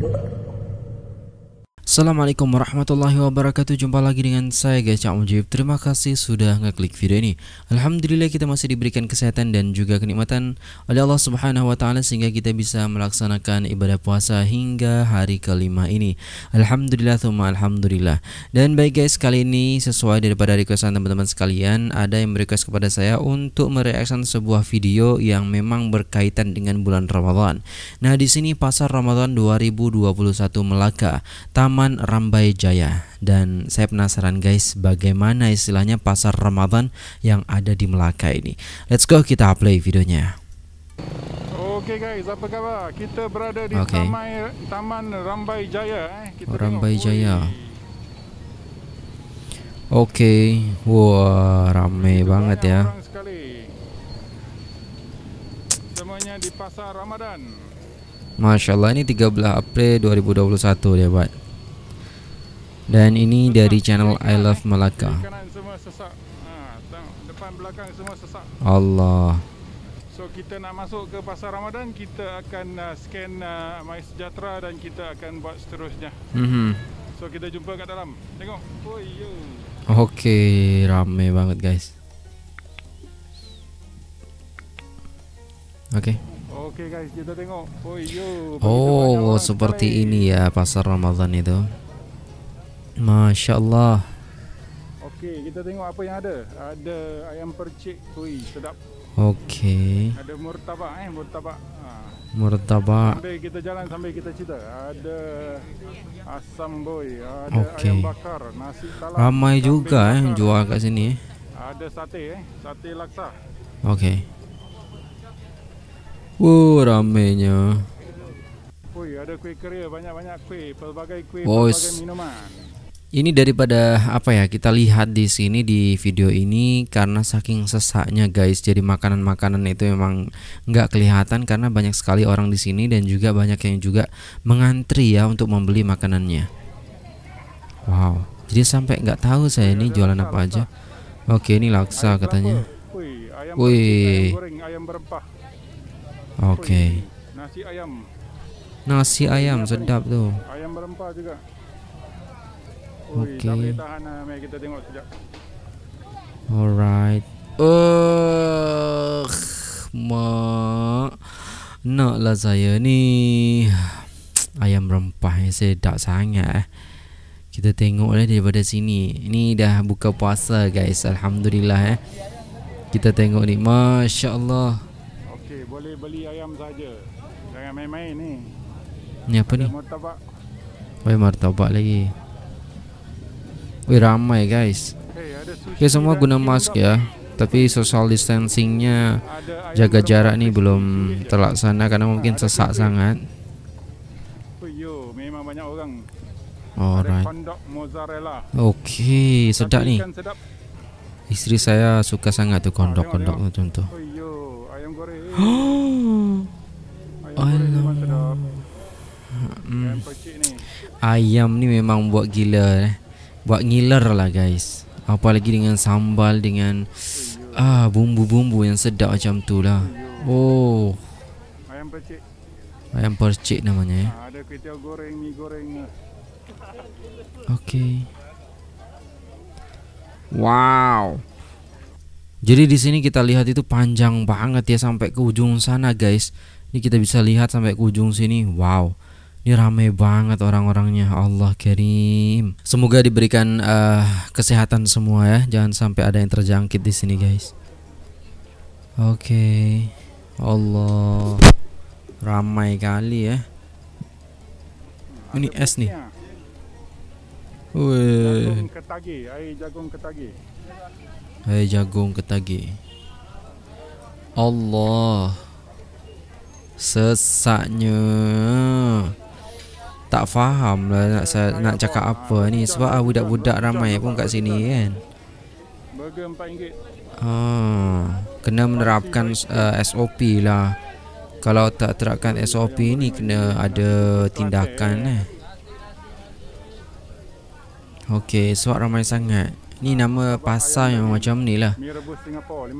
Thank you. Assalamualaikum warahmatullahi wabarakatuh Jumpa lagi dengan saya guys. Cak Mujib Terima kasih sudah ngeklik video ini Alhamdulillah kita masih diberikan kesehatan dan juga kenikmatan oleh Allah subhanahu wa ta'ala Sehingga kita bisa melaksanakan ibadah puasa hingga hari kelima ini Alhamdulillah thumma alhamdulillah Dan baik guys kali ini sesuai daripada requestan teman-teman sekalian Ada yang request kepada saya untuk mereaksan sebuah video yang memang berkaitan dengan bulan Ramadan Nah di sini pasar Ramadan 2021 Melaka Taman Taman Rambai Jaya dan saya penasaran guys bagaimana istilahnya pasar Ramadan yang ada di Melaka ini. Let's go kita play videonya. Oke okay guys, apa kabar? Kita berada di okay. Taman Taman Rambai Jaya eh. Kita Rambai tengok. Jaya. Oke, okay. wah wow, rame Itu banget ya. Semuanya di pasar Ramadan. Masya Allah ini 13 April 2021 ya pak. Dan ini dari channel I Love Malaka. Allah. So kita nak masuk ke pasar Ramadan, kita akan uh, scan uh, My Sejahtera dan kita akan buat seterusnya. Mm-hmm. So kita jumpa kat dalam. Tengok. Oh, iya. Okey, ramai banget guys. Okey. Okey guys, kita tengok. Oh, yo. Iya. Oh, seperti ini ya pasar Ramadan itu. Masya Allah Okey, kita tengok apa yang ada Ada ayam percik kui, sedap Okey Ada murtabak eh, murtabak ha. Murtabak Sambil kita jalan sambil kita cerita Ada asam boy Ada okay. ayam bakar, nasi talam Ramai juga eh, jual kat sini eh. Ada sate eh, sate laksa Okey Wuh, ramainya Ui, ada kuih keria, banyak-banyak kuih, pelbagai kuih, Boys. pelbagai minuman Ini daripada apa ya kita lihat di sini di video ini karena saking sesaknya guys jadi makanan-makanan itu memang nggak kelihatan karena banyak sekali orang di sini dan juga banyak yang juga mengantri ya untuk membeli makanannya. Wow jadi sampai nggak tahu saya ini jualan apa aja. Oke ini laksa katanya. Wih. Oke. Nasi ayam. Nasi ayam iya, sedap tuh. Ayam berempah juga. Okey. Tahan ah, mari kita tengok sekejap. Alright. Uh, mak Nak lah saya ni ayam rempah ni sedap sangat eh. Kita tengok lah daripada sini. Ini dah buka puasa guys. Alhamdulillah eh. Kita tengok ni. Masya Allah. Okay, boleh beli ayam saja. Jangan main-main ni. Ni apa ni? Martabak. Oi, oh, martabak lagi. Wih ramai guys Oke semua guna mask ya Tapi social distancingnya Jaga jarak nih belum terlaksana Karena mungkin sesak sangat Alright Oke sedap nih Istri saya suka sangat tuh kondok-kondok contoh oh, hmm. Ayam ni memang buat gila eh buat ngiler lah guys apalagi dengan sambal dengan ah bumbu-bumbu yang sedap macam tu lah oh ayam percik ayam percik namanya ya ada goreng mi goreng okey wow jadi di sini kita lihat itu panjang banget ya sampai ke ujung sana guys ini kita bisa lihat sampai ke ujung sini wow ini ramai banget orang-orangnya. Allah kirim. Semoga diberikan uh, kesehatan semua ya. Jangan sampai ada yang terjangkit di sini, guys. Oke. Okay. Allah. Ramai kali ya. Ini es nih. Wih. Hai air jagung ketagi. Allah. Sesaknya. tak faham lah nak, nak cakap apa ni sebab ah, budak-budak ramai pun kat sini kan ah, kena menerapkan uh, eh, SOP lah kalau tak terapkan SOP ni kena ada tindakan eh. Okey, suap ramai sangat. Ni nama pasar yang macam ni lah. Mi Mirabu Singapura,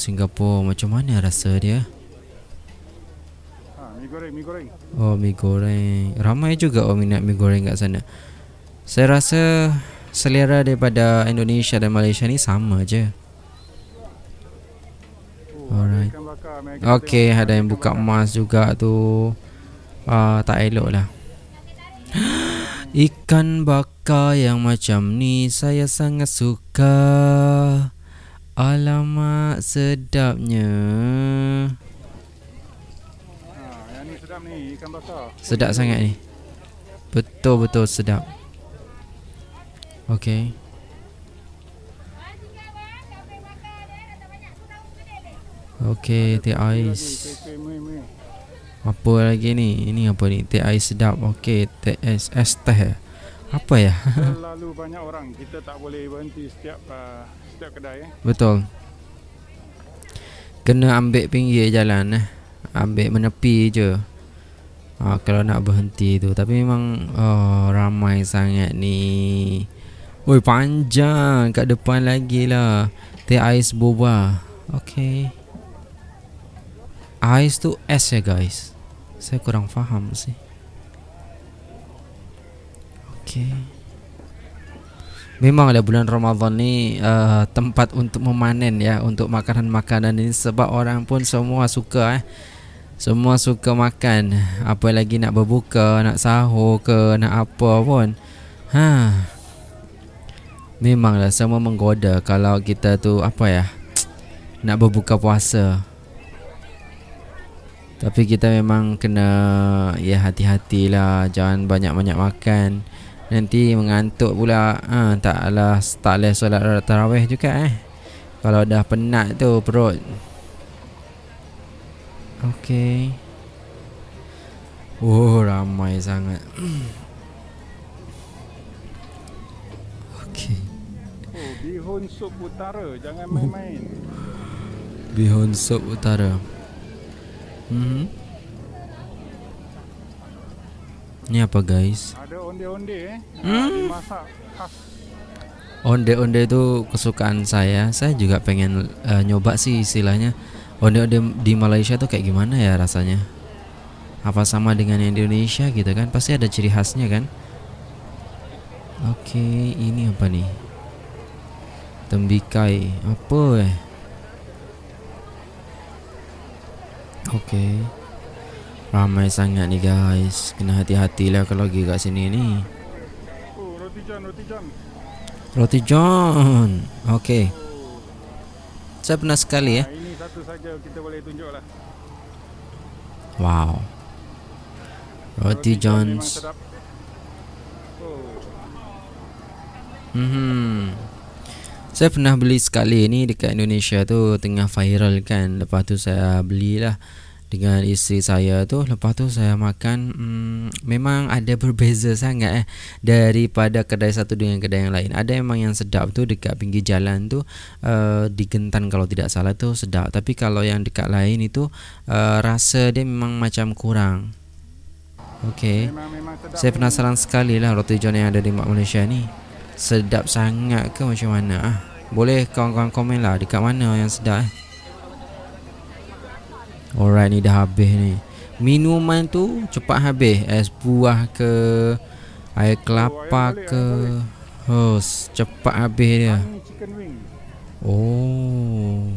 Singapura, macam mana rasa dia? Uh, goreng, mi goreng. Oh, mi goreng. Ramai juga orang oh, minat mi goreng kat sana. Saya rasa selera daripada Indonesia dan Malaysia ni sama je. Oh, Alright. Okay, ada yang buka emas juga tu. Uh, tak elok lah. Ikan bakar yang macam ni saya sangat suka. Alamak sedapnya. Sedap sangat ni. Betul-betul sedap. Okay, okay teh ais. Apa lagi ni? Ini apa ni? Teh ais sedap. Okay teh es es teh. Apa ya? Terlalu banyak orang. Kita tak boleh berhenti setiap ah, setiap kedai eh. Betul. Kena ambil pinggir jalan eh. Ambil menepi je uh, kalau nak berhenti tu tapi memang uh, ramai sangat ni Woi panjang kat depan lagi lah Teh ais boba Okay Ais tu S ya guys Saya kurang faham sih Okay Memang lah bulan Ramadan ni uh, Tempat untuk memanen ya Untuk makanan-makanan ini Sebab orang pun semua suka eh semua suka makan Apa lagi nak berbuka Nak sahur ke Nak apa pun ha. Memanglah semua menggoda Kalau kita tu apa ya Nak berbuka puasa Tapi kita memang kena Ya hati-hatilah Jangan banyak-banyak makan Nanti mengantuk pula ha, Taklah Tak boleh solat tarawih juga eh Kalau dah penat tu perut Perut Okey. Oh ramai sangat Okey. Oh, bihun sup utara Jangan oh. main-main Bihun sup utara Hmm Ni apa guys Ada onde-onde eh hmm? khas Onde-onde itu kesukaan saya Saya juga pengen uh, nyoba sih istilahnya onde-onde oh, di Malaysia tuh kayak gimana ya rasanya apa sama dengan yang di Indonesia gitu kan pasti ada ciri khasnya kan oke ini apa nih tembikai apa eh oke ramai sangat nih guys kena hati-hati lah kalau lagi kat sini nih roti john roti john roti john oke okay. saya pernah sekali ya satu saja kita boleh tunjuklah. Wow. Roti Johns. Hmm. Saya pernah beli sekali ni dekat Indonesia tu tengah viral kan. Lepas tu saya belilah dengan isteri saya tu lepas tu saya makan hmm, memang ada berbeza sangat eh daripada kedai satu dengan kedai yang lain ada memang yang sedap tu dekat pinggir jalan tu uh, di Gentan kalau tidak salah tu sedap tapi kalau yang dekat lain itu uh, rasa dia memang macam kurang okey saya penasaran sekali lah roti john yang ada di Mak Malaysia ni sedap sangat ke macam mana ah boleh kawan-kawan komen lah dekat mana yang sedap eh? Alright ni dah habis ni Minuman tu cepat habis Es buah ke Air kelapa ke Oh Hus, Cepat habis dia Oh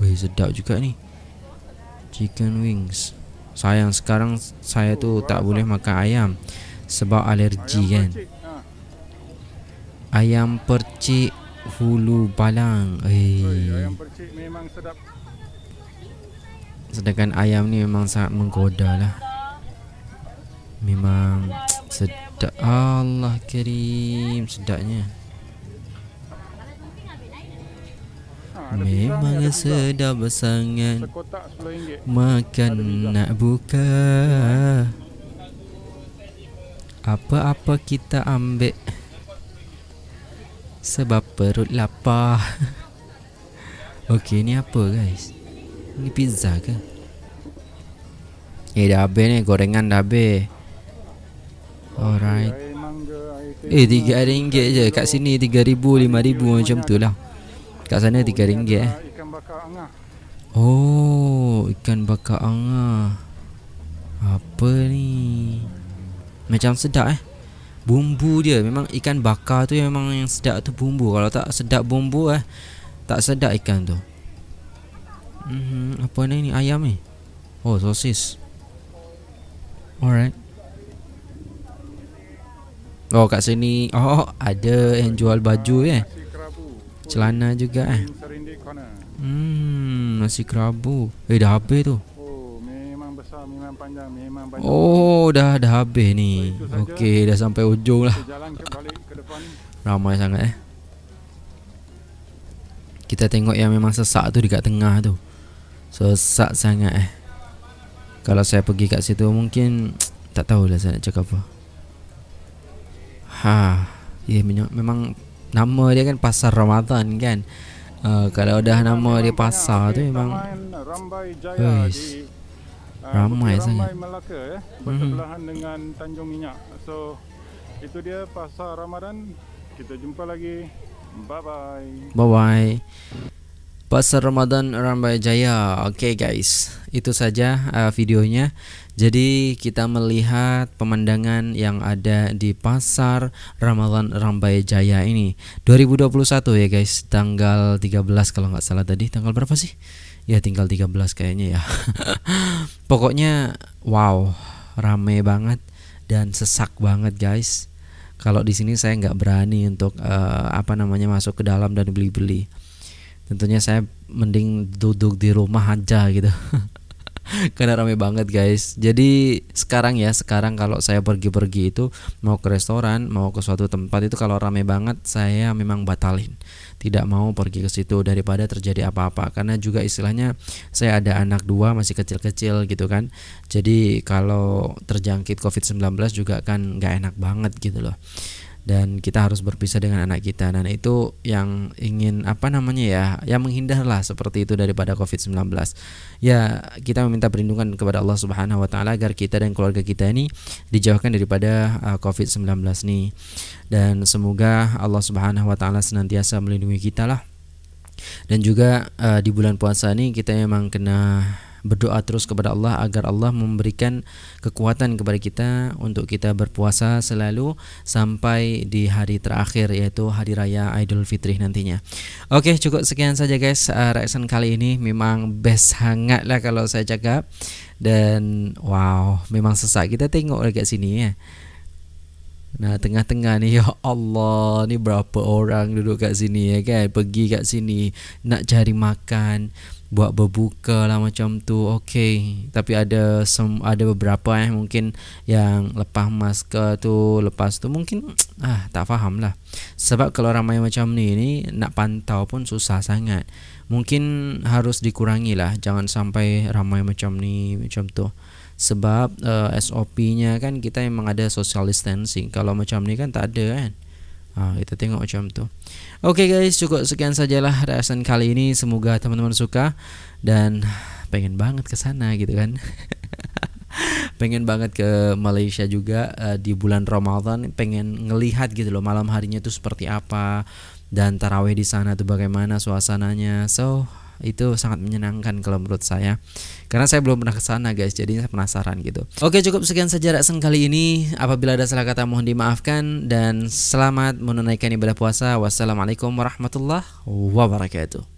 Weh sedap juga ni Chicken wings Sayang sekarang saya tu tak boleh makan ayam Sebab alergi kan ha. Ayam percik Hulu balang eh. Ayam percik memang sedap Sedangkan ayam ni memang sangat menggoda lah Memang sedap Allah kirim sedapnya Memang sedap sangat Makan nak buka Apa-apa kita ambil Sebab perut lapar Okey ni apa guys ini pizza ke? Eh dah habis ni Gorengan dah habis Alright Eh tiga ringgit je Kat sini tiga ribu Lima ribu macam tu lah Kat sana tiga ringgit eh Oh Ikan bakar angah Apa ni Macam sedap eh Bumbu dia Memang ikan bakar tu Memang yang sedap tu bumbu Kalau tak sedap bumbu eh Tak sedap ikan tu hmm Apa ni ni ayam ni? Oh, sosis. Alright. Oh, kat sini oh, ada yang jual baju eh. Celana juga eh. Hmm, nasi kerabu. Eh, dah habis tu. Oh, dah dah habis ni. Okey, dah sampai ujung lah. Ramai sangat eh. Kita tengok yang memang sesak tu dekat tengah tu. Sesak sangat eh Kalau saya pergi kat situ mungkin Tak tahulah saya nak cakap apa Ha, ya yeah, memang nama dia kan pasar Ramadan kan. Uh, kalau dah nama dia pasar tu memang Ramai uh, sangat. Ramai Melaka ya. Eh. Mhm. Bertebelahan dengan Tanjung Minyak. So itu dia pasar Ramadan. Kita jumpa lagi. Bye bye. Bye bye. Pasar Ramadan Rambai Jaya. Oke okay guys, itu saja uh, videonya. Jadi kita melihat pemandangan yang ada di Pasar Ramadan Rambai Jaya ini 2021 ya guys, tanggal 13 kalau nggak salah tadi. Tanggal berapa sih? Ya tinggal 13 kayaknya ya. Pokoknya wow, rame banget dan sesak banget guys. Kalau di sini saya nggak berani untuk uh, apa namanya masuk ke dalam dan beli-beli tentunya saya mending duduk di rumah aja gitu karena rame banget guys jadi sekarang ya sekarang kalau saya pergi-pergi itu mau ke restoran mau ke suatu tempat itu kalau rame banget saya memang batalin tidak mau pergi ke situ daripada terjadi apa-apa karena juga istilahnya saya ada anak dua masih kecil-kecil gitu kan jadi kalau terjangkit covid-19 juga kan nggak enak banget gitu loh dan kita harus berpisah dengan anak kita. dan itu yang ingin apa namanya ya, yang menghindarlah seperti itu daripada COVID-19. Ya, kita meminta perlindungan kepada Allah Subhanahu wa taala agar kita dan keluarga kita ini dijauhkan daripada uh, COVID-19 nih. Dan semoga Allah Subhanahu wa taala senantiasa melindungi kita lah. Dan juga uh, di bulan puasa ini kita memang kena berdoa terus kepada Allah agar Allah memberikan kekuatan kepada kita untuk kita berpuasa selalu sampai di hari terakhir yaitu hari raya Idul Fitri nantinya. Oke, cukup sekian saja guys uh, ah, reaction kali ini memang best hangat lah kalau saya cakap dan wow memang sesak kita tengok dekat sini ya. Nah tengah-tengah ni ya Allah ni berapa orang duduk kat sini ya kan pergi kat sini nak cari makan buat berbuka lah macam tu okay. tapi ada some, ada beberapa eh mungkin yang lepas masker tu lepas tu mungkin ah tak faham lah sebab kalau ramai macam ni ni nak pantau pun susah sangat mungkin harus dikurangi lah jangan sampai ramai macam ni macam tu sebab uh, eh, SOP-nya kan kita memang ada social distancing kalau macam ni kan tak ada kan Ah, kita tengok macam tu. Oke guys, cukup sekian sajalah reaction kali ini. Semoga teman-teman suka dan pengen banget ke sana gitu kan. pengen banget ke Malaysia juga uh, di bulan Ramadan, pengen ngelihat gitu loh malam harinya tuh seperti apa dan tarawih di sana tuh bagaimana suasananya. So, itu sangat menyenangkan kalau menurut saya karena saya belum pernah ke sana guys jadi saya penasaran gitu oke cukup sekian saja seng kali ini apabila ada salah kata mohon dimaafkan dan selamat menunaikan ibadah puasa wassalamualaikum warahmatullahi wabarakatuh